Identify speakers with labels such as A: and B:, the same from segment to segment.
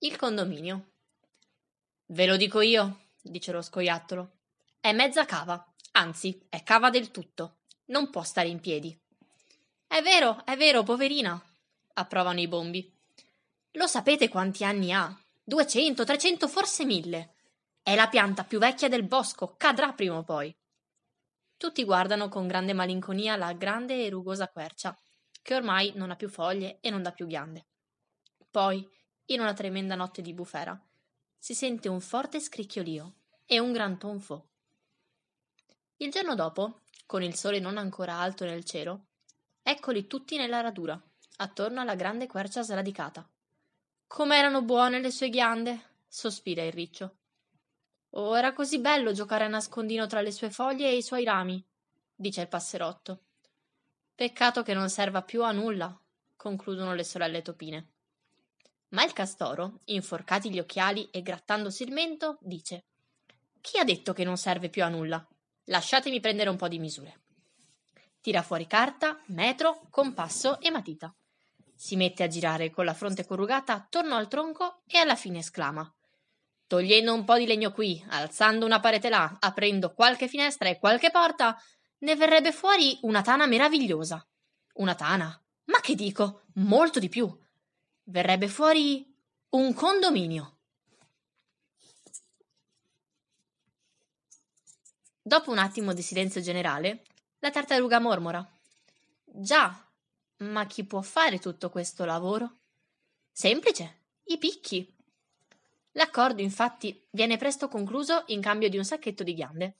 A: Il condominio. Ve lo dico io, dice lo scoiattolo. È mezza cava, anzi, è cava del tutto. Non può stare in piedi. È vero, è vero, poverina, approvano i bombi. Lo sapete quanti anni ha? Duecento, trecento, forse mille. È la pianta più vecchia del bosco, cadrà prima o poi. Tutti guardano con grande malinconia la grande e rugosa quercia, che ormai non ha più foglie e non dà più ghiande. Poi, in una tremenda notte di bufera. Si sente un forte scricchiolio e un gran tonfo. Il giorno dopo, con il sole non ancora alto nel cielo, eccoli tutti nella radura, attorno alla grande quercia sradicata. Com'erano buone le sue ghiande! sospira il riccio. Oh, era così bello giocare a nascondino tra le sue foglie e i suoi rami, dice il passerotto. Peccato che non serva più a nulla, concludono le sorelle topine. Ma il castoro, inforcati gli occhiali e grattandosi il mento, dice: Chi ha detto che non serve più a nulla? Lasciatemi prendere un po' di misure. Tira fuori carta, metro, compasso e matita. Si mette a girare con la fronte corrugata attorno al tronco e alla fine esclama: Togliendo un po' di legno qui, alzando una parete là, aprendo qualche finestra e qualche porta, ne verrebbe fuori una tana meravigliosa. Una tana? Ma che dico? Molto di più verrebbe fuori un condominio. Dopo un attimo di silenzio generale, la tartaruga mormora. Già, ma chi può fare tutto questo lavoro? Semplice, i picchi. L'accordo infatti viene presto concluso in cambio di un sacchetto di ghiande.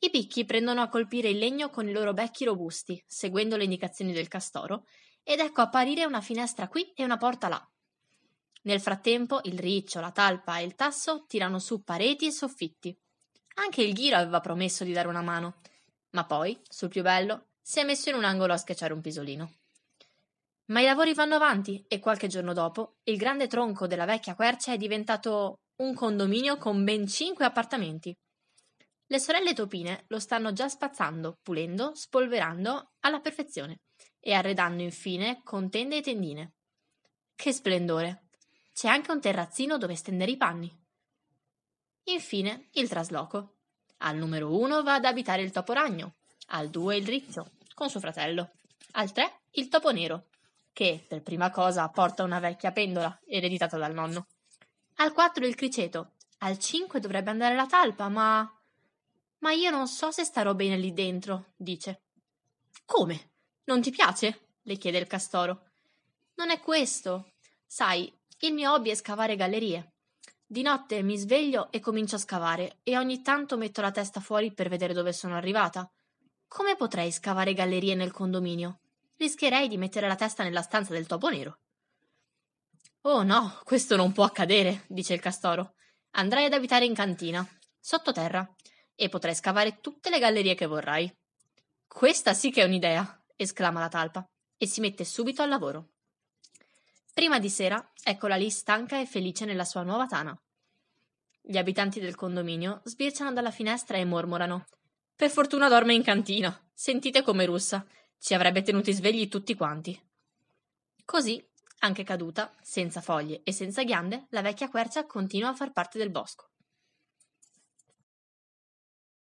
A: I picchi prendono a colpire il legno con i loro becchi robusti, seguendo le indicazioni del castoro, ed ecco apparire una finestra qui e una porta là. Nel frattempo il riccio, la talpa e il tasso tirano su pareti e soffitti. Anche il ghiro aveva promesso di dare una mano, ma poi, sul più bello, si è messo in un angolo a schiacciare un pisolino. Ma i lavori vanno avanti e qualche giorno dopo il grande tronco della vecchia quercia è diventato un condominio con ben cinque appartamenti. Le sorelle Topine lo stanno già spazzando, pulendo, spolverando alla perfezione e arredando infine con tende e tendine. Che splendore! C'è anche un terrazzino dove stendere i panni. Infine il trasloco. Al numero 1 va ad abitare il topo ragno, al 2 il rizzo, con suo fratello, al 3 il topo nero, che per prima cosa porta una vecchia pendola ereditata dal nonno, al 4 il criceto, al 5 dovrebbe andare la talpa, ma ma io non so se starò bene lì dentro, dice. Come? Non ti piace? le chiede il castoro. Non è questo. Sai, il mio hobby è scavare gallerie. Di notte mi sveglio e comincio a scavare e ogni tanto metto la testa fuori per vedere dove sono arrivata. Come potrei scavare gallerie nel condominio? Rischierei di mettere la testa nella stanza del topo nero. Oh no, questo non può accadere, dice il castoro. Andrai ad abitare in cantina, sottoterra e potrai scavare tutte le gallerie che vorrai. Questa sì che è un'idea! esclama la talpa e si mette subito al lavoro. Prima di sera, eccola lì stanca e felice nella sua nuova tana. Gli abitanti del condominio sbirciano dalla finestra e mormorano: Per fortuna dorme in cantina. Sentite come russa. Ci avrebbe tenuti svegli tutti quanti. Così, anche caduta, senza foglie e senza ghiande, la vecchia quercia continua a far parte del bosco.